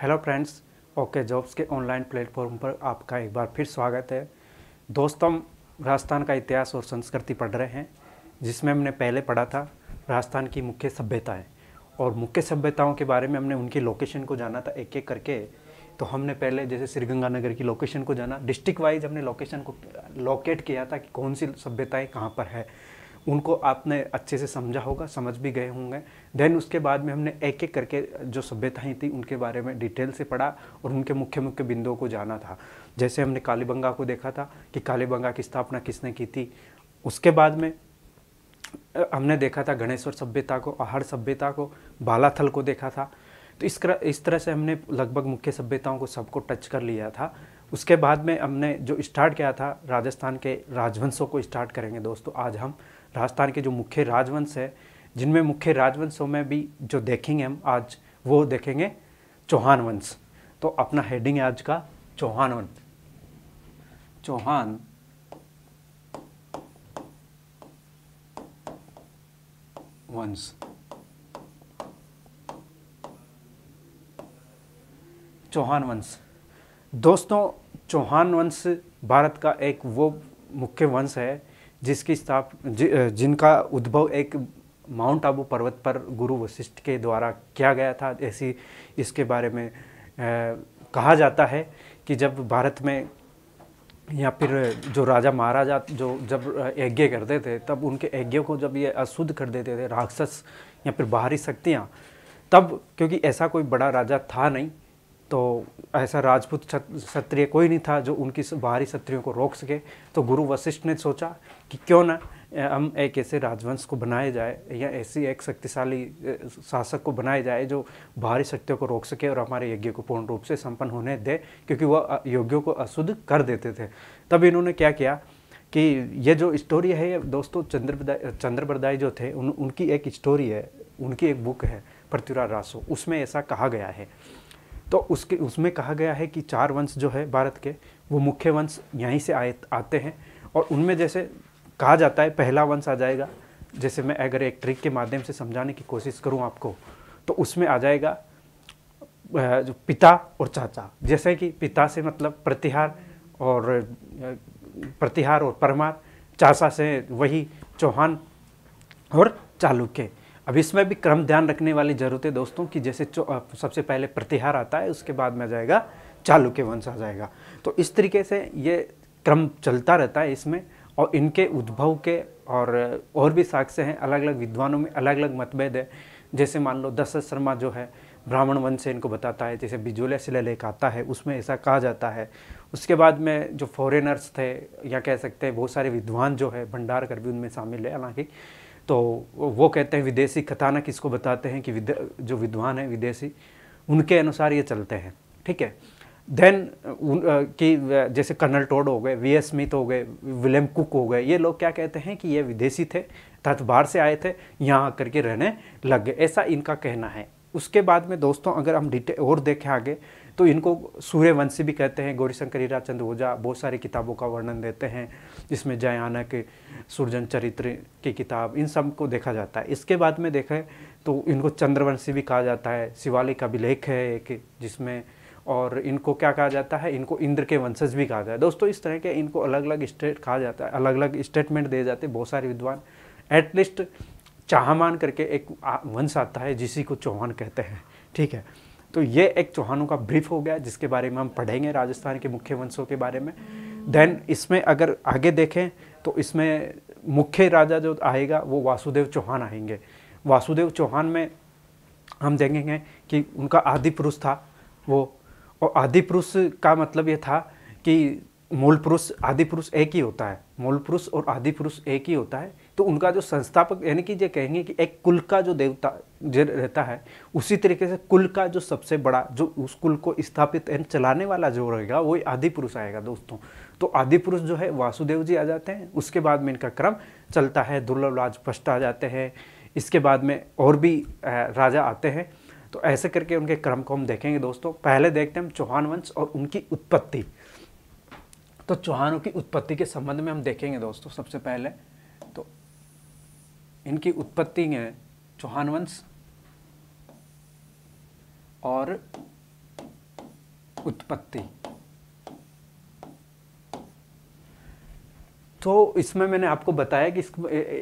Hello friends okay jobs के online platform पर आपका एक बार फिर स्वागत है दोस्तों राजस्थान का इतिहास और संस्कृति पढ़ रहे हैं जिसमें हमने पहले पढ़ा था राजस्थान की मुख्य सभ्यताएं और मुख्य सभ्यताओं के बारे में हमने उनकी लोकेशन को जाना था एक एक करके तो हमने पहले जैसे श्रीगंगानगर की लोकेशन को जाना डिस्ट्रिक्ट वाइज हमने लोकेशन को लोकेट किया था कि कौन सी सभ्यताएँ कहाँ पर है उनको आपने अच्छे से समझा होगा समझ भी गए होंगे देन उसके बाद में हमने एक एक करके जो सभ्यताएँ थी उनके बारे में डिटेल से पढ़ा और उनके मुख्य मुख्य बिंदुओं को जाना था जैसे हमने कालीबंगा को देखा था कि कालीबंगा की स्थापना किसने की थी उसके बाद में हमने देखा था गणेश्वर सभ्यता को आहार सभ्यता को बालाथल को देखा था तो इस तरह इस तरह से हमने लगभग मुख्य सभ्यताओं को सबको टच कर लिया था उसके बाद में हमने जो स्टार्ट किया था राजस्थान के राजवंशों को स्टार्ट करेंगे दोस्तों आज हम राजस्थान के जो मुख्य राजवंश है जिनमें मुख्य राजवंशों में भी जो देखेंगे हम आज वो देखेंगे चौहान वंश तो अपना हेडिंग है आज का चौहान वंश चौहान वंश चौहान वंश दोस्तों चौहान वंश भारत का एक वो मुख्य वंश है जिसकी स्थाप जि, जिनका उद्भव एक माउंट आबू पर्वत पर गुरु वशिष्ठ के द्वारा किया गया था ऐसी इसके बारे में आ, कहा जाता है कि जब भारत में या फिर जो राजा महाराजा जो जब यज्ञ करते थे तब उनके यज्ञों को जब ये अशुद्ध कर देते थे राक्षस या फिर बाहरी शक्तियाँ तब क्योंकि ऐसा कोई बड़ा राजा था नहीं तो ऐसा राजपूत क्षत्रिय कोई नहीं था जो उनकी बाहरी क्षत्रियों को रोक सके तो गुरु वशिष्ठ ने सोचा कि क्यों ना हम एक ऐसे राजवंश को बनाया जाए या ऐसी एक शक्तिशाली शासक को बनाया जाए जो बाहरी शक्तियों को रोक सके और हमारे यज्ञ को पूर्ण रूप से संपन्न होने दे क्योंकि वह यज्ञों को अशुद्ध कर देते थे तब इन्होंने क्या किया कि ये जो स्टोरी है दोस्तों चंद्रप्रदाय चंद्रबरदाई जो थे उन, उनकी एक स्टोरी है उनकी एक बुक है पृथ्वीराज रासो उसमें ऐसा कहा गया है तो उसके उसमें कहा गया है कि चार वंश जो है भारत के वो मुख्य वंश यहीं से आए आते हैं और उनमें जैसे कहा जाता है पहला वंश आ जाएगा जैसे मैं अगर एक ट्रिक के माध्यम से समझाने की कोशिश करूँ आपको तो उसमें आ जाएगा जो पिता और चाचा जैसे कि पिता से मतलब प्रतिहार और प्रतिहार और परमार चाचा से वही चौहान और चालुक्य अब इसमें भी क्रम ध्यान रखने वाली ज़रूरत है दोस्तों कि जैसे सबसे पहले प्रतिहार आता है उसके बाद में जाएगा चालुक्य वंश आ जाएगा तो इस तरीके से ये क्रम चलता रहता है इसमें और इनके उद्भव के और और भी साक्ष्य हैं अलग अलग विद्वानों में अलग अलग मतभेद है जैसे मान लो दशरथ शर्मा जो है ब्राह्मण वंश से इनको बताता है जैसे बिजोलिया शिलालेख आता है उसमें ऐसा कहा जाता है उसके बाद में जो फॉरेनर्स थे या कह सकते हैं बहुत सारे विद्वान जो है भंडार कर भी उनमें शामिल है हालांकि तो वो कहते हैं विदेशी कथानक किसको बताते हैं कि विद, जो विद्वान है विदेशी उनके अनुसार ये चलते हैं ठीक है देन कि जैसे कर्नल टोड हो गए वी एस स्मिथ हो गए विलियम कुक हो गए ये लोग क्या कहते हैं कि ये विदेशी थे अर्थात बाहर से आए थे यहाँ आकर के रहने लग गए ऐसा इनका कहना है उसके बाद में दोस्तों अगर हम डिटेल और देखें आगे तो इनको सूर्यवंशी भी कहते हैं गौरीशंकर हीराचंद ओझा बहुत सारी किताबों का वर्णन देते हैं जिसमें जयानक सुरजन चरित्र की किताब इन सब को देखा जाता है इसके बाद में देखें तो इनको चंद्रवंशी भी कहा जाता है शिवालिक का है एक जिसमें और इनको क्या कहा जाता है इनको इंद्र के वंशज भी कहा जाता है दोस्तों इस तरह के इनको अलग अलग स्टेट कहा जाता है अलग अलग स्टेटमेंट दिए जाते हैं बहुत सारे विद्वान एटलीस्ट चाहमान करके एक वंश आता है जिसी को चौहान कहते हैं ठीक है तो ये एक चौहानों का ब्रीफ हो गया जिसके बारे में हम पढ़ेंगे राजस्थान के मुख्य वंशों के बारे में देन इसमें अगर आगे देखें तो इसमें मुख्य राजा जो आएगा वो वासुदेव चौहान आएंगे वासुदेव चौहान में हम देखेंगे कि उनका आदि पुरुष था वो और आदि पुरुष का मतलब ये था कि मूल पुरुष आदि पुरुष एक ही होता है मूल पुरुष और आदि पुरुष एक ही होता है तो उनका जो संस्थापक यानी कि ये कहेंगे कि एक कुल का जो देवता जो रहता है उसी तरीके से कुल का जो सबसे बड़ा जो उस कुल को स्थापित एंड चलाने वाला जो रहेगा वो आदि पुरुष आएगा दोस्तों तो आदि पुरुष जो है वासुदेव जी आ जाते हैं उसके बाद में इनका क्रम चलता है दुर्लभ राजपष्ट आ जाते हैं इसके बाद में और भी राजा आते हैं तो ऐसे करके उनके क्रम को हम देखेंगे दोस्तों पहले देखते हैं हम चौहान वंश और उनकी उत्पत्ति तो चौहानों की उत्पत्ति के संबंध में हम देखेंगे दोस्तों सबसे पहले तो इनकी उत्पत्ति है चौहान वंश और उत्पत्ति तो इसमें मैंने आपको बताया कि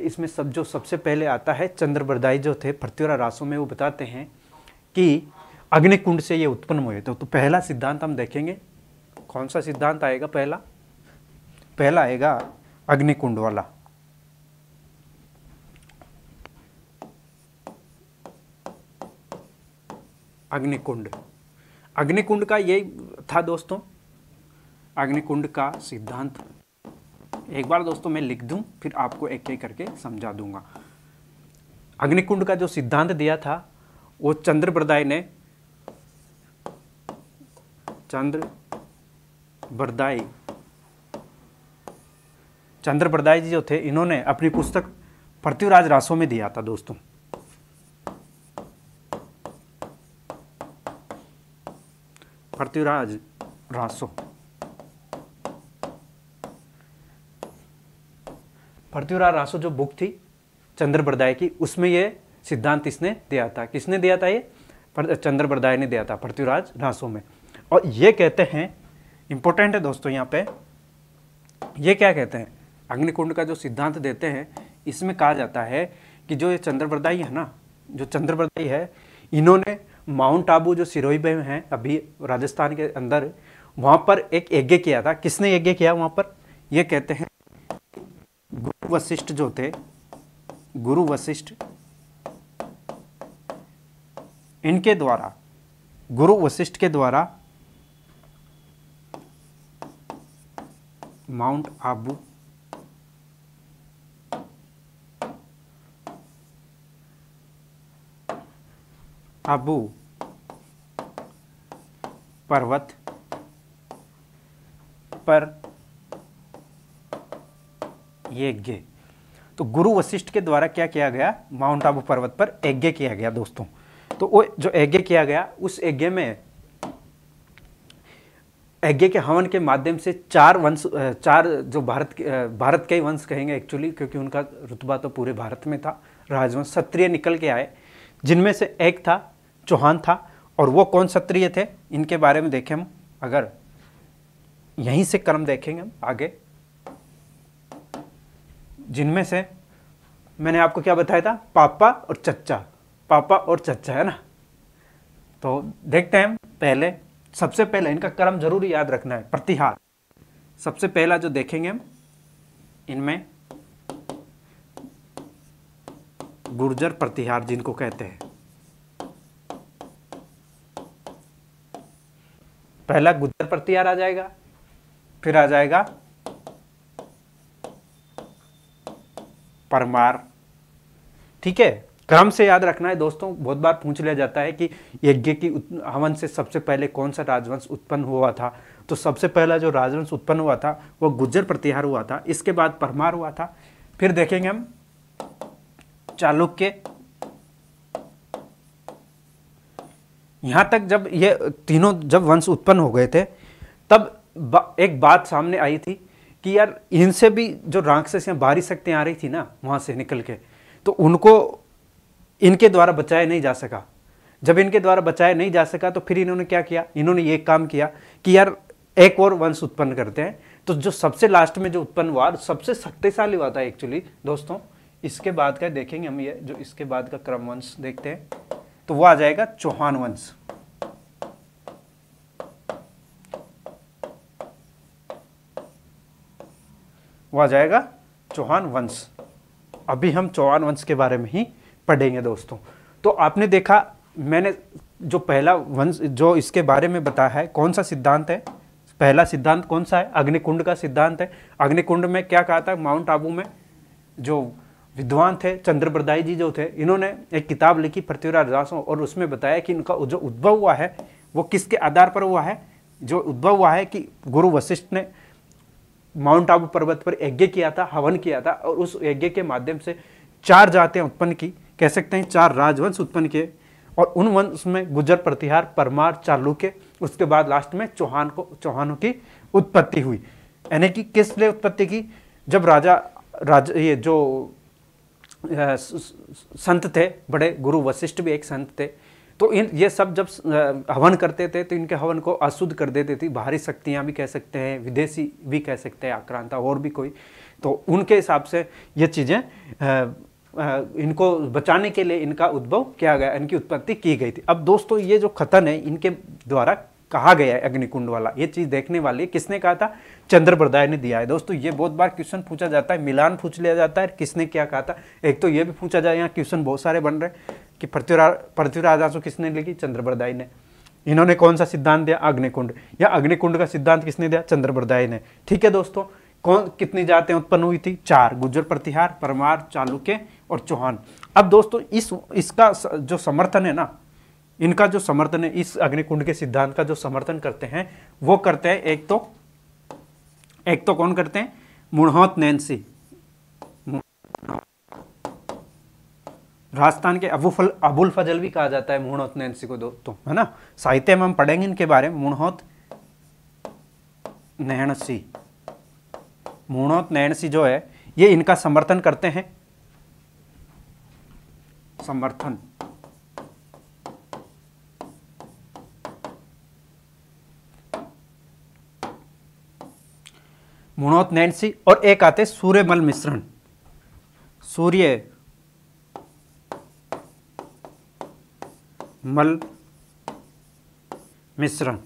इसमें सब जो सबसे पहले आता है चंद्र बरदाई जो थे पृथ्वीरा रासों में वो बताते हैं कि अग्नि कुंड से ये उत्पन्न हुए थे तो, तो पहला सिद्धांत हम देखेंगे कौन सा सिद्धांत आएगा पहला पहला आएगा अग्निकुंड वाला अग्निकुंड अग्निकुंड का यही था दोस्तों अग्निकुंड का सिद्धांत एक बार दोस्तों मैं लिख दूं फिर आपको एक एक करके समझा दूंगा अग्निकुंड का जो सिद्धांत दिया था वो चंद्र बरदाई ने चंद्र बरदाय चंद्र बरदाई जी जो थे इन्होंने अपनी पुस्तक पृथ्वीराज रासो में दिया था दोस्तों पृथ्वीराज रासो पृथ्वीराज रासो जो बुक थी चंद्र बरदाय की उसमें ये सिद्धांत इसने दिया था किसने दिया था ये चंद्र बरदाय ने दिया था पृथ्वीराज रासो में और ये कहते हैं इंपॉर्टेंट है दोस्तों यहाँ पे ये क्या कहते हैं अग्निकुंड का जो सिद्धांत देते हैं इसमें कहा जाता है कि जो ये चंद्रवरदाई है ना जो चंद्रवरदाई है इन्होंने माउंट आबू जो सिरोही में है अभी राजस्थान के अंदर वहां पर एक यज्ञ किया था किसने यज्ञ किया वहां पर ये कहते हैं गुरु वशिष्ठ जो थे गुरु वशिष्ठ इनके द्वारा गुरु वशिष्ठ के द्वारा माउंट आबू अबू पर्वत पर यज्ञ तो गुरु वशिष्ठ के द्वारा क्या किया गया माउंट आबू पर्वत पर यज्ञ किया गया दोस्तों तो वो जो यज्ञ किया गया उस यज्ञ में यज्ञ के हवन के माध्यम से चार वंश चार जो भारत के भारत के ही वंश कहेंगे एक्चुअली क्योंकि उनका रुतबा तो पूरे भारत में था राजवंश क्षत्रिय निकल के आए जिनमें से एक था चौहान था और वो कौन क्षत्रिय थे इनके बारे में देखें हम अगर यहीं से क्रम देखेंगे हम आगे जिनमें से मैंने आपको क्या बताया था पापा और चच्चा पापा और चच्चा है ना तो देखते हैं पहले सबसे पहले इनका क्रम जरूर याद रखना है प्रतिहार सबसे पहला जो देखेंगे हम इनमें गुर्जर प्रतिहार जिनको कहते हैं पहला गुजर प्रत्यार आ जाएगा फिर आ जाएगा परमार ठीक है क्रम से याद रखना है दोस्तों बहुत बार पूछ लिया जाता है कि यज्ञ की हवन से सबसे पहले कौन सा राजवंश उत्पन्न हुआ था तो सबसे पहला जो राजवंश उत्पन्न हुआ था वो गुज्जर प्रतिहार हुआ था इसके बाद परमार हुआ था फिर देखेंगे हम चालुक्य यहाँ हम्म। तक जब ये तीनों जब वंश उत्पन्न हो गए थे तब एक बात सामने आई थी कि यार इनसे भी जो राक्षस या बाहरी शक्तियाँ आ रही थी ना वहाँ से निकल के तो उनको इनके द्वारा बचाया नहीं जा सका जब इनके द्वारा बचाया नहीं जा सका तो फिर इन्होंने क्या किया इन्होंने ये काम किया कि यार एक और वंश उत्पन्न करते हैं तो जो सबसे लास्ट में जो उत्पन्न हुआ सबसे शक्तिशाली हुआ था एक्चुअली दोस्तों इसके बाद का देखेंगे हम ये जो इसके बाद का क्रम वंश देखते हैं तो वो आ जाएगा चौहान वंश वो आ जाएगा चौहान वंश अभी हम चौहान वंश के बारे में ही पढ़ेंगे दोस्तों तो आपने देखा मैंने जो पहला वंश जो इसके बारे में बताया है कौन सा सिद्धांत है पहला सिद्धांत कौन सा है अग्निकुंड का सिद्धांत है अग्निकुंड में क्या कहा था माउंट आबू में जो विद्वान थे चंद्र बरदाई जी जो थे इन्होंने एक किताब लिखी पृथ्वीराज दासों और उसमें बताया कि इनका जो उद्भव हुआ है वो किसके आधार पर हुआ है जो उद्भव हुआ है कि गुरु वशिष्ठ ने माउंट आबू पर्वत पर यज्ञ किया था हवन किया था और उस यज्ञ के माध्यम से चार जातें उत्पन्न की कह सकते हैं चार राजवंश उत्पन्न किए और उन वंश में गुजर प्रतिहार परमार चालुक्य उसके बाद लास्ट में चौहान को चौहानों की उत्पत्ति हुई यानी कि किस लिए उत्पत्ति की जब राजा राजा ये जो संत थे बड़े गुरु वशिष्ठ भी एक संत थे तो इन ये सब जब हवन करते थे तो इनके हवन को अशुद्ध कर देती थी बाहरी शक्तियाँ भी कह सकते हैं विदेशी भी कह सकते हैं आक्रांता और भी कोई तो उनके हिसाब से ये चीज़ें इनको बचाने के लिए इनका उद्भव किया गया इनकी उत्पत्ति की गई थी अब दोस्तों ये जो खतन है इनके द्वारा कहा गया है अग्निकुंड वाला ये चीज़ देखने वाली किसने कहा था चंद्र प्रदाय ने दिया है दोस्तों ये बहुत बार क्वेश्चन पूछा जाता है मिलान पूछ लिया जाता है किसने क्या कहा था एक तो ये भी पूछा जाए यहाँ क्वेश्चन बहुत सारे बन रहे कि पृथ्वीराज पृथ्वीराज आसू किसने लिखी चंद्र प्रदाय ने इन्होंने कौन सा सिद्धांत दिया अग्निकुंड या अग्निकुंड का सिद्धांत किसने दिया चंद्र प्रदाय ने ठीक है दोस्तों कौन कितनी जातें उत्पन्न हुई थी चार गुजर प्रतिहार परमार चालुके और चौहान अब दोस्तों इस इसका जो समर्थन है ना इनका जो समर्थन है इस अग्निकुंड के सिद्धांत का जो समर्थन करते हैं वो करते हैं एक तो एक तो कौन करते हैं मुणहत नैन्सी राजस्थान के अबूफल अबुल भी कहा जाता है मुणहत नैन्सी को दो तो, है ना साहित्य में हम पढ़ेंगे इनके बारे में मुणहत नैणसी मुणोत नैणसी जो है ये इनका समर्थन करते हैं समर्थन गुणोत नैनसी और एक आते सूर्यमल मिश्रण सूर्य मल मिश्रण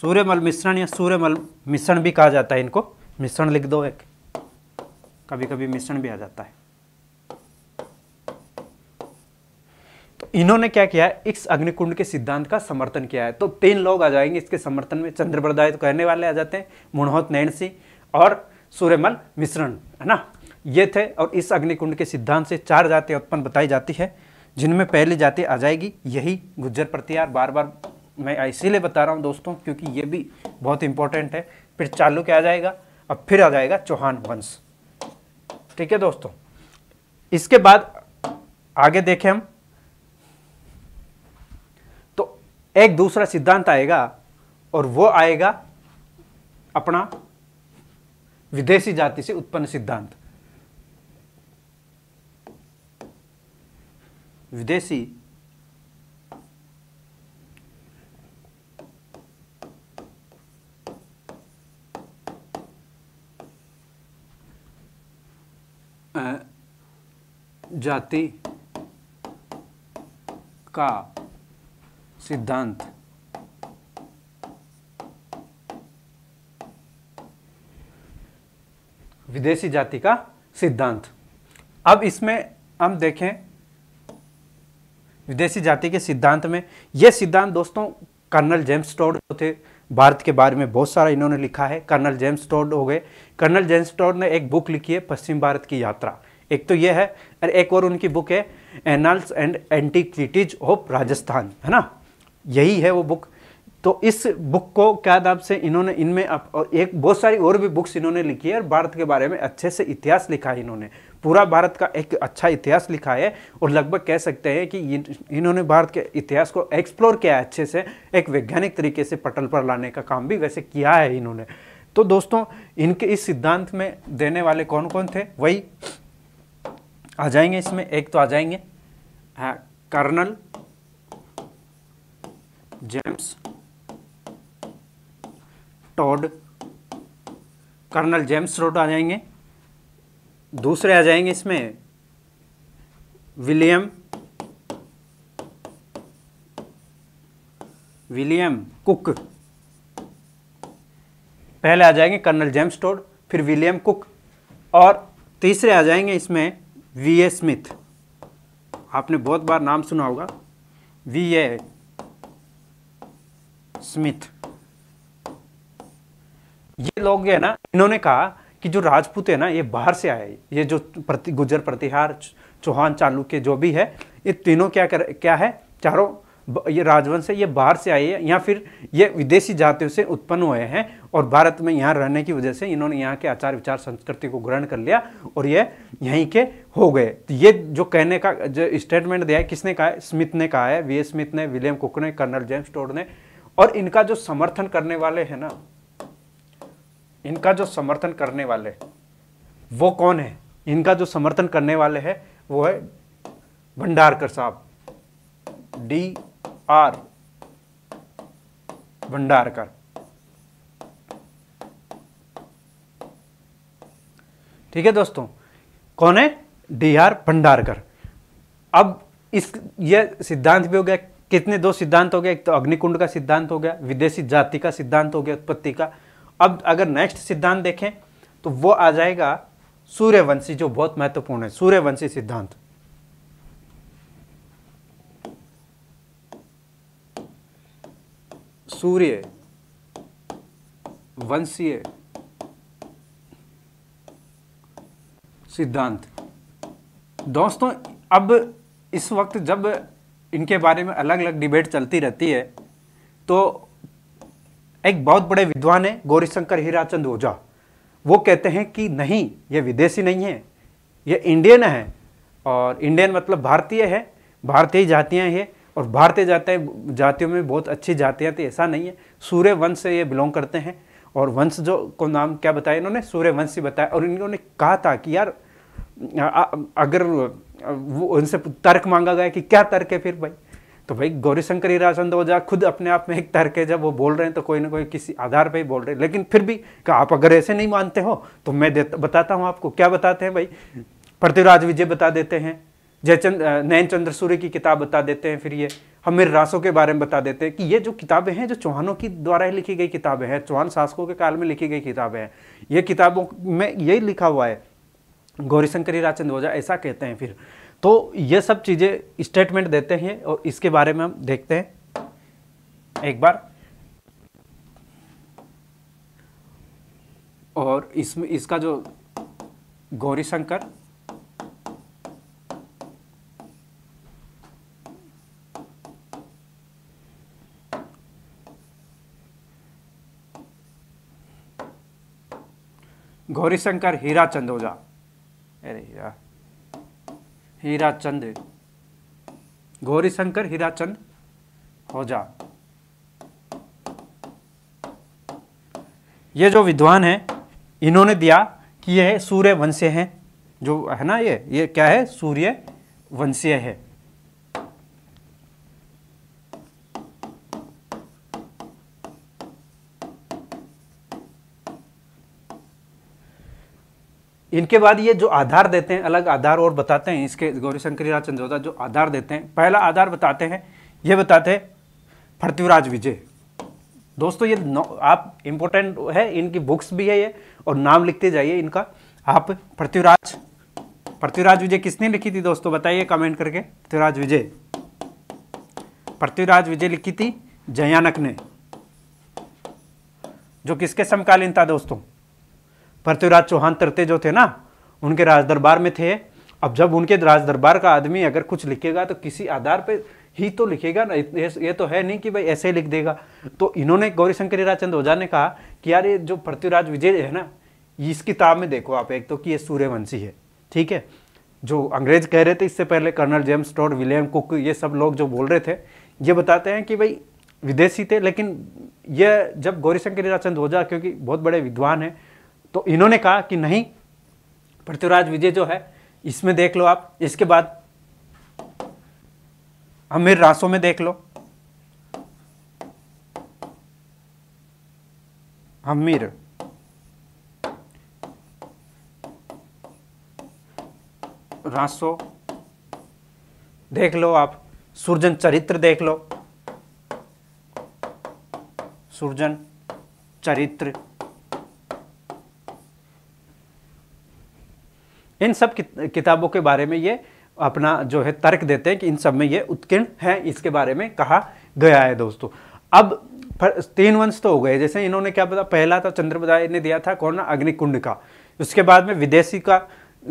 सूर्यमल मिश्रण या सूर्यमल मिश्रण भी कहा जाता है इनको मिश्रण लिख दो एक कभी कभी मिश्रण भी आ जाता है इन्होंने क्या किया है इस अग्निकुंड के सिद्धांत का समर्थन किया है तो तीन लोग आ जाएंगे इसके समर्थन में चंद्रप्रदाय तो कहने वाले आ जाते हैं मुणहोत नैन सिंह और सूर्यमल मिश्रण है ना ये थे और इस अग्निकुंड के सिद्धांत से चार जातियाँ उत्पन्न बताई जाती है जिनमें पहली जाति आ जाएगी यही गुज्जर प्रतिहार बार बार मैं इसीलिए बता रहा हूँ दोस्तों क्योंकि ये भी बहुत इंपॉर्टेंट है फिर चालू क्या आ जाएगा और फिर आ जाएगा चौहान वंश ठीक है दोस्तों इसके बाद आगे देखें हम एक दूसरा सिद्धांत आएगा और वो आएगा अपना विदेशी जाति से उत्पन्न सिद्धांत विदेशी जाति का सिद्धांत विदेशी जाति का सिद्धांत अब इसमें हम देखें विदेशी जाति के सिद्धांत में यह सिद्धांत दोस्तों कर्नल जेम्स टोड थे भारत के बारे में बहुत सारा इन्होंने लिखा है कर्नल जेम्स टोड हो गए कर्नल जेम्स टोड ने एक बुक लिखी है पश्चिम भारत की यात्रा एक तो यह है और एक और उनकी बुक है annals and antiquities of Rajasthan है ना यही है वो बुक तो इस बुक को क्या नाम से इन्होंने इनमें एक बहुत सारी और भी बुक्स इन्होंने लिखी है और भारत के बारे में अच्छे से इतिहास लिखा है इन्होंने पूरा भारत का एक अच्छा इतिहास लिखा है और लगभग कह सकते हैं कि इन्होंने भारत के इतिहास को एक्सप्लोर किया है अच्छे से एक वैज्ञानिक तरीके से पटल पर लाने का काम भी वैसे किया है इन्होंने तो दोस्तों इनके इस सिद्धांत में देने वाले कौन कौन थे वही आ जाएंगे इसमें एक तो आ जाएंगे हाँ, colonel James Tod colonel James Tod आ जाएंगे दूसरे आ जाएंगे इसमें विलियम विलियम कुक पहले आ जाएंगे कर्नल जेम्स टोड फिर विलियम कुक और तीसरे आ जाएंगे इसमें वी ए स्मिथ आपने बहुत बार नाम सुना होगा वी ए स्मिथ ये लोग है ना इन्होंने कहा कि जो राजपूत है ना ये बाहर से आए ये जो प्रति गुजर प्रतिहार चौहान चालू के जो भी है ये तीनों क्या कर क्या है चारों ये राजवंश है ये बाहर से आए हैं या फिर ये विदेशी जातियों से उत्पन्न हुए हैं और भारत में यहाँ रहने की वजह से इन्होंने यहाँ के आचार विचार संस्कृति को ग्रहण कर लिया और ये यहीं के हो गए तो ये जो कहने का जो स्टेटमेंट दिया है किसने कहा है स्मिथ ने कहा है वी स्मिथ ने विलियम कुक ने कर्नल जेम्स टोड ने और इनका जो समर्थन करने वाले हैं ना इनका जो समर्थन करने वाले वो कौन है इनका जो समर्थन करने वाले है वो है भंडारकर साहब डी आर भंडारकर ठीक है दोस्तों कौन है डी आर भंडारकर अब इस यह सिद्धांत भी हो गया कितने दो सिद्धांत हो गया एक तो अग्निकुंड का सिद्धांत हो गया विदेशी जाति का सिद्धांत हो गया उत्पत्ति का अब अगर नेक्स्ट सिद्धांत देखें तो वो आ जाएगा सूर्यवंशी जो बहुत महत्वपूर्ण है सूर्यवंशी सिद्धांत सूर्य वंशीय सिद्धांत दोस्तों अब इस वक्त जब इनके बारे में अलग अलग डिबेट चलती रहती है तो एक बहुत बड़े विद्वान है गौरीशंकर हीराचंद ओझा वो कहते हैं कि नहीं ये विदेशी नहीं है ये इंडियन है और इंडियन मतलब भारतीय है भारतीय जातियाँ हैं और भारतीय जातियाँ जातियों में बहुत अच्छी जातियाँ थी ऐसा नहीं है सूर्य वंश से ये बिलोंग करते हैं और वंश जो को नाम क्या बताया इन्होंने सूर्य वंश ही बताया और इन्होंने कहा था कि यार अगर वो उनसे तर्क मांगा गया कि क्या तर्क है फिर भाई तो भाई गौरीशंकर हीराचंद ओझा खुद अपने आप में एक तर्क है जब वो बोल रहे हैं तो कोई ना कोई किसी आधार पर ही बोल रहे हैं लेकिन फिर भी कि आप अगर ऐसे नहीं मानते हो तो मैं बताता हूँ आपको क्या बताते हैं भाई पृथ्वीराज विजय बता देते हैं जयचंद नयन चंद्र सूर्य की किताब बता देते हैं फिर ये हमीर रासो के बारे में बता देते हैं कि ये जो किताबें हैं जो चौहानों की द्वारा ही लिखी गई किताबें हैं चौहान शासकों के काल में लिखी गई किताबें हैं ये किताबों में यही लिखा हुआ है गौरीशंकर राजचंद ओझा ऐसा कहते हैं फिर तो ये सब चीज़ें स्टेटमेंट देते हैं और इसके बारे में हम देखते हैं एक बार और इसमें इसका जो गौरीशंकर गौरीशंकर हीरा चंदोजा अरे यार हीरा चंद गौरी शंकर हीरा चंद जा ये जो विद्वान है इन्होंने दिया कि यह सूर्य वंश्य हैं जो है ना ये ये क्या है सूर्य वंश्य है इनके बाद ये जो आधार देते हैं अलग आधार और बताते हैं इसके गौरी शंकरी चंद्रोदा जो आधार देते हैं पहला आधार बताते हैं ये बताते हैं पृथ्वीराज विजय दोस्तों ये आप इम्पोर्टेंट है इनकी बुक्स भी है ये और नाम लिखते जाइए इनका आप पृथ्वीराज पृथ्वीराज विजय किसने लिखी थी दोस्तों बताइए कमेंट करके पृथ्वीराज विजय पृथ्वीराज विजय लिखी थी जयानक ने जो किसके समकालीन था दोस्तों पृथ्वीराज चौहान तरते जो थे ना उनके राज दरबार में थे अब जब उनके राज दरबार का आदमी अगर कुछ लिखेगा तो किसी आधार पे ही तो लिखेगा ना ये तो है नहीं कि भाई ऐसे ही लिख देगा तो इन्होंने गौरीशंकर राजचंद ओझा ने कहा कि यार ये जो पृथ्वीराज विजय है ना इस किताब में देखो आप एक तो कि ये सूर्यवंशी है ठीक है जो अंग्रेज कह रहे थे इससे पहले colonel James Tod William Cook ये सब लोग जो बोल रहे थे ये बताते हैं कि भाई विदेशी थे लेकिन ये जब गौरीशंकर राजचंद ओझा क्योंकि बहुत बड़े विद्वान हैं तो इन्होंने कहा कि नहीं पृथ्वीराज विजय जो है इसमें देख लो आप इसके बाद अमीर रासो में देख लो अमीर रासो देख लो आप सूर्जन चरित्र देख लो सूर्जन चरित्र इन सब किताबों के बारे में ये अपना जो है तर्क देते हैं कि इन सब में ये उत्कीर्ण है इसके बारे में कहा गया है दोस्तों अब तीन वंश तो हो गए जैसे इन्होंने क्या बताया पहला तो चंद्रबदाय ने दिया था कौन अग्निकुंड का उसके बाद में विदेशी का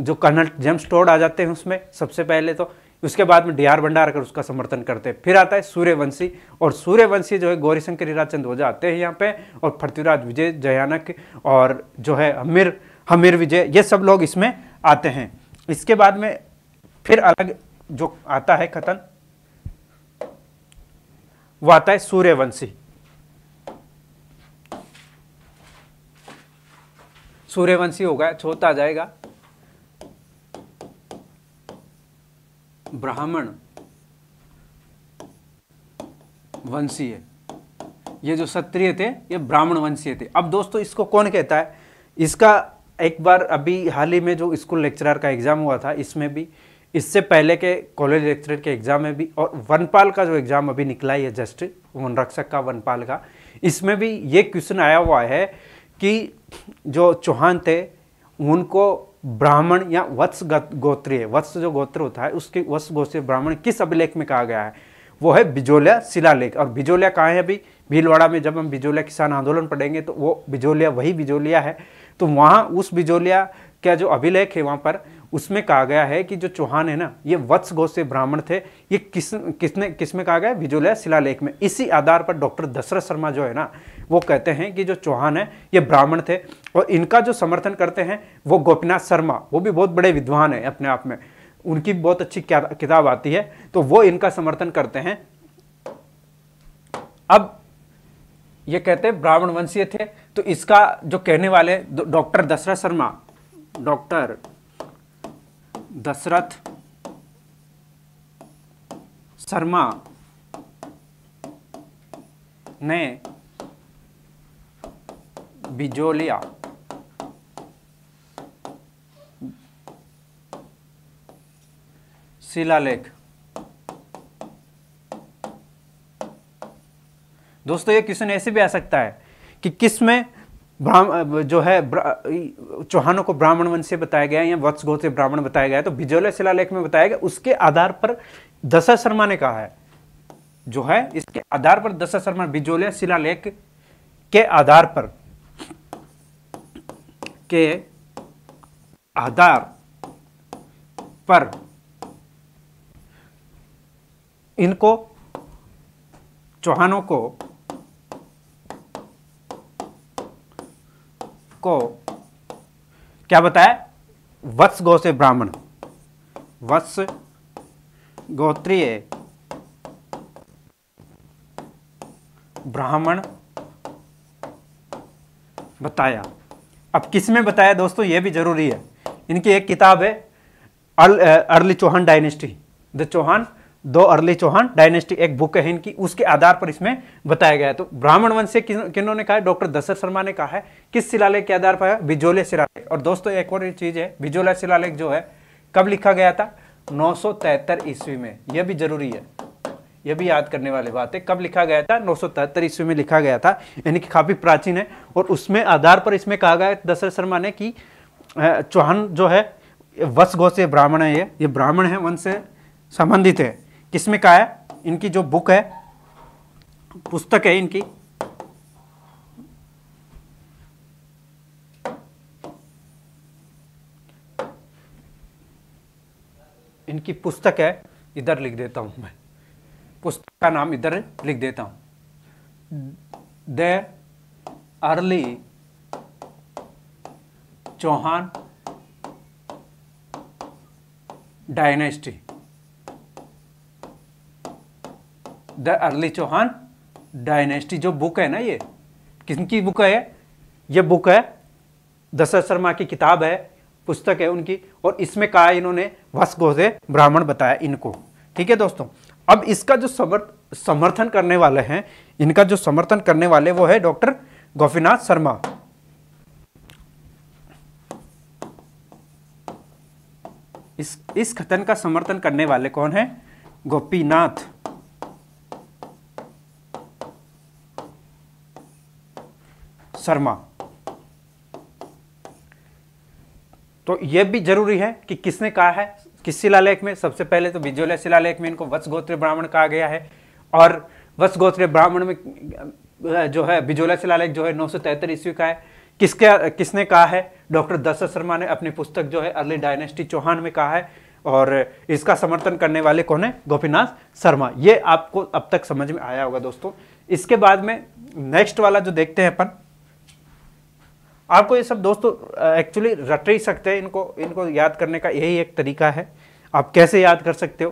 जो कर्नल जेम्स टोड आ जाते हैं उसमें सबसे पहले तो उसके बाद में डी आर भंडारकर उसका समर्थन करते हैं फिर आता है सूर्यवंशी और सूर्यवंशी जो है गौरीशंकर हीराचंद हो जाते हैं यहाँ पे और पृथ्वीराज विजय जयानक और जो है हमीर हमीर विजय ये सब लोग इसमें आते हैं इसके बाद में फिर अलग जो आता है कथन वो आता है सूर्यवंशी सूर्यवंशी होगा आ जाएगा ब्राह्मण वंशीय ये जो क्षत्रिय थे ये ब्राह्मण वंशीय थे अब दोस्तों इसको कौन कहता है इसका एक बार अभी हाल ही में जो स्कूल लेक्चरर का एग्ज़ाम हुआ था इसमें भी इससे पहले के कॉलेज लेक्चरर के एग्ज़ाम में भी और वनपाल का जो एग्ज़ाम अभी निकला है जस्ट वन रक्षक का वनपाल का इसमें भी ये क्वेश्चन आया हुआ है कि जो चौहान थे उनको ब्राह्मण या वत्स गोत्रीय वत्स जो गोत्र होता है उसके वत्स गोत्रीय ब्राह्मण किस अभिलेख में कहा गया है वो है बिजोलिया शिलालेख और बिजोलिया कहाँ है अभी भीलवाड़ा में जब हम बिजोलिया किसान आंदोलन पढ़ेंगे तो वो बिजोलिया वही बिजोलिया है तो वहाँ उस बिजोलिया का जो अभिलेख है वहाँ पर उसमें कहा गया है कि जो चौहान है ना ये वत्स गोष से ब्राह्मण थे ये किस किसने किस में कहा गया बिजोलिया शिलालेख में इसी आधार पर डॉक्टर दशरथ शर्मा जो है ना वो कहते हैं कि जो चौहान है ये ब्राह्मण थे और इनका जो समर्थन करते हैं वो गोपीनाथ शर्मा वो भी बहुत बड़े विद्वान है अपने आप में उनकी बहुत अच्छी किताब आती है तो वो इनका समर्थन करते हैं अब ये कहते हैं ब्राह्मण वंशीय थे तो इसका जो कहने वाले डॉक्टर दशरथ शर्मा डॉक्टर दशरथ शर्मा ने बिजोलिया शिलालेख दोस्तों ये क्वेश्चन ऐसे भी आ सकता है कि किस में ब्राह्म जो है चौहानों को ब्राह्मण वंश से बताया गया या वत्स गोत्र से ब्राह्मण बताया गया तो बिजोले शिलालेख में बताया गया उसके आधार पर दशा शर्मा ने कहा है जो है इसके आधार पर दशा शर्मा बिजोले शिलालेख के आधार पर के आधार पर इनको चौहानों को को क्या बताया वत्स गौ से ब्राह्मण वत्स गोत्रीय ब्राह्मण बताया अब किस में बताया दोस्तों यह भी जरूरी है इनकी एक किताब है early Chauhan dynasty the Chauhan दो अर्ली चौहान डायनेस्टी एक बुक है इनकी उसके आधार पर इसमें बताया गया है तो ब्राह्मण वंश से किन्होंने कहा डॉक्टर दशर शर्मा ने कहा है किस शिलालेख के आधार पर बिजोले शिलालेख और दोस्तों एक और चीज़ है बिजोला शिलालेख जो है कब लिखा गया था नौ ईस्वी में यह भी जरूरी है यह भी याद करने वाली बात है कब लिखा गया था नौ ईस्वी में लिखा गया था यानी कि काफ़ी प्राचीन है और उसमें आधार पर इसमें कहा गया दशरथ शर्मा ने कि चौहान जो है वस गौ से ब्राह्मण है ये ये ब्राह्मण है वंश से संबंधित है किसमें का है इनकी जो बुक है पुस्तक है इनकी इनकी पुस्तक है इधर लिख देता हूं मैं पुस्तक का नाम इधर लिख देता हूं the early Chauhan dynasty the early Chauhan dynasty जो बुक है ना ये किनकी बुक है ये बुक है दशरथ शर्मा की किताब है पुस्तक है उनकी और इसमें कहा इन्होंने वस से ब्राह्मण बताया इनको ठीक है दोस्तों अब इसका जो समर्थ समर्थन करने वाले हैं इनका जो समर्थन करने वाले वो है डॉक्टर गोपीनाथ शर्मा इस इस कथन का समर्थन करने वाले कौन है गोपीनाथ शर्मा तो यह भी जरूरी है कि किसने कहा है किस शिलालेख में सबसे पहले तो विजोल शिलालेख में इनको वत्स गोत्र ब्राह्मण कहा गया है और वत्स गोत्र ब्राह्मण में जो है विजोलय शिलालेख जो है नौ सौ तिहत्तर ईस्वी का है किसके किसने कहा है डॉक्टर दशरथ शर्मा ने अपनी पुस्तक जो है अर्ली डायनेस्टी चौहान में कहा है और इसका समर्थन करने वाले कौन है गोपीनाथ शर्मा ये आपको अब तक समझ में आया होगा दोस्तों इसके बाद में नेक्स्ट वाला जो देखते हैं अपन आपको ये सब दोस्तों एक्चुअली रट ही सकते हैं इनको इनको याद करने का यही एक तरीका है आप कैसे याद कर सकते हो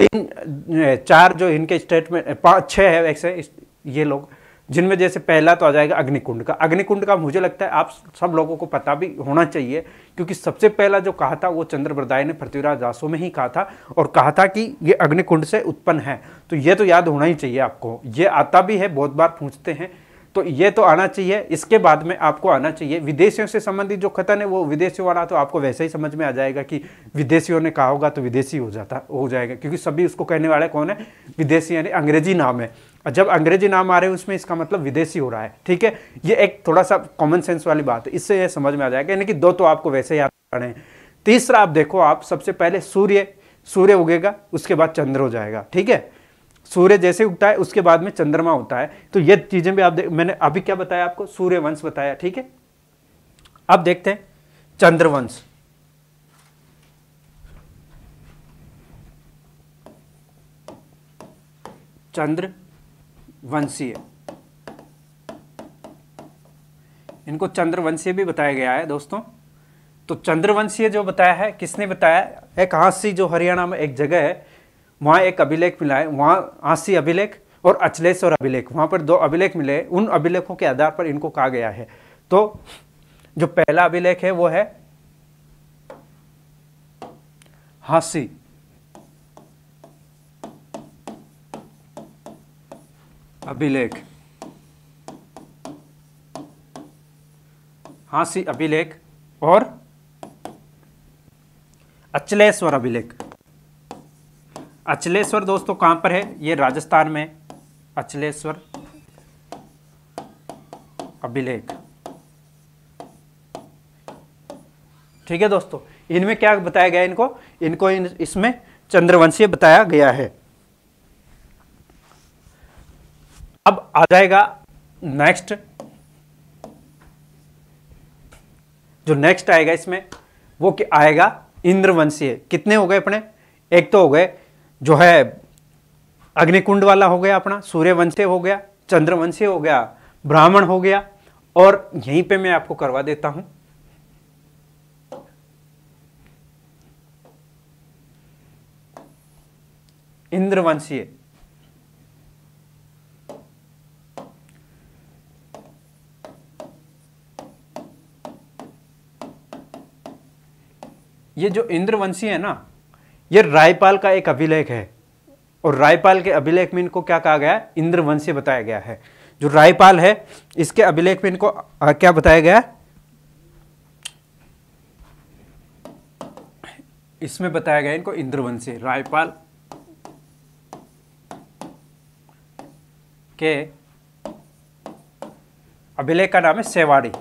तीन चार जो इनके स्टेटमेंट पाँच छः है वैसे ये लोग जिनमें जैसे पहला तो आ जाएगा अग्निकुंड का अग्निकुंड का मुझे लगता है आप सब लोगों को पता भी होना चाहिए क्योंकि सबसे पहला जो कहा था वो चंद्रप्रदाय ने पृथ्वीराज दासो में ही कहा था और कहा था कि ये अग्निकुंड से उत्पन्न है तो ये तो याद होना ही चाहिए आपको ये आता भी है बहुत बार पूछते हैं तो ये तो आना चाहिए इसके बाद में आपको आना चाहिए विदेशियों से संबंधित जो कथन है वो विदेशियों वाला तो आपको वैसे ही समझ में आ जाएगा कि विदेशियों ने कहा होगा तो विदेशी हो जाता हो जाएगा क्योंकि सभी उसको कहने वाले कौन है विदेशी यानी अंग्रेजी नाम है और जब अंग्रेजी नाम आ रहे हैं उसमें इसका मतलब विदेशी हो रहा है ठीक है ये एक थोड़ा सा कॉमन सेंस वाली बात है इससे यह समझ में आ जाएगा यानी कि दो तो आपको वैसे ही आते तीसरा आप देखो आप सबसे पहले सूर्य सूर्य उगेगा उसके बाद चंद्र हो जाएगा ठीक है सूर्य जैसे उगता है उसके बाद में चंद्रमा होता है तो ये चीज़ें भी आप देख मैंने अभी क्या बताया आपको सूर्य वंश बताया ठीक है अब देखते हैं चंद्रवंश चंद्र वंशीय इनको चंद्रवंशीय भी बताया गया है दोस्तों तो चंद्रवंशीय जो बताया है किसने बताया एक हांसी जो हरियाणा में एक जगह है वहाँ एक अभिलेख मिला है वहाँ आसी अभिलेख और अचलेश्वर अभिलेख वहाँ पर दो अभिलेख मिले उन अभिलेखों के आधार पर इनको कहा गया है तो जो पहला अभिलेख है वो है हासी अभिलेख हासी अभिलेख और अचलेश्वर अभिलेख अचलेश्वर दोस्तों कहां पर है ये राजस्थान में अचलेश्वर अभिलेख ठीक है दोस्तों इनमें क्या बताया गया इनको इनको इन, इसमें चंद्रवंशीय बताया गया है अब आ जाएगा नेक्स्ट जो नेक्स्ट आएगा इसमें वो क्या आएगा इंद्रवंशीय कितने हो गए अपने एक तो हो गए जो है अग्निकुंड वाला हो गया अपना सूर्यवंशी हो गया चंद्रवंशी हो गया ब्राह्मण हो गया और यहीं पे मैं आपको करवा देता हूं इंद्रवंशीय ये जो इंद्रवंशी है ना यह रायपाल का एक अभिलेख है और रायपाल के अभिलेख में इनको क्या कहा गया है इंद्रवंशी बताया गया है जो रायपाल है इसके अभिलेख में इनको आ, क्या बताया गया इसमें बताया गया इनको इंद्रवंशी रायपाल के अभिलेख का नाम है सेवाड़ी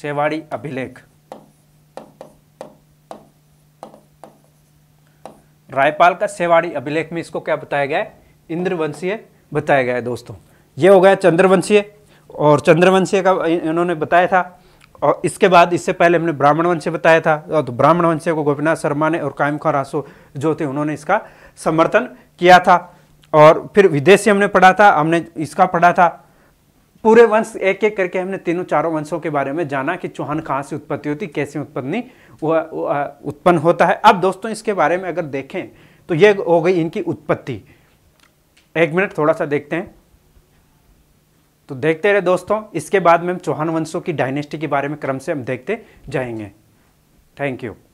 सेवाड़ी अभिलेख रायपाल का सेवाड़ी अभिलेख में इसको क्या बताया गया है इंद्रवंशीय बताया गया है दोस्तों ये हो गया चंद्रवंशीय और चंद्रवंशीय का इन्होंने बताया था और इसके बाद इससे पहले हमने ब्राह्मण वंश बताया था तो ब्राह्मण वंश को गोपीनाथ शर्मा ने और कायम खां रासो जो थे उन्होंने इसका समर्थन किया था और फिर विदेशी हमने पढ़ा था हमने इसका पढ़ा था पूरे वंश एक एक करके हमने तीनों चारों वंशों के बारे में जाना कि चौहान कहाँ से उत्पत्ति होती कैसी उत्पत्ति उत्पन्न होता है अब दोस्तों इसके बारे में अगर देखें तो ये हो गई इनकी उत्पत्ति एक मिनट थोड़ा सा देखते हैं तो देखते रहे दोस्तों इसके बाद में हम चौहान वंशों की डायनेस्टी के बारे में क्रम से हम देखते जाएंगे थैंक यू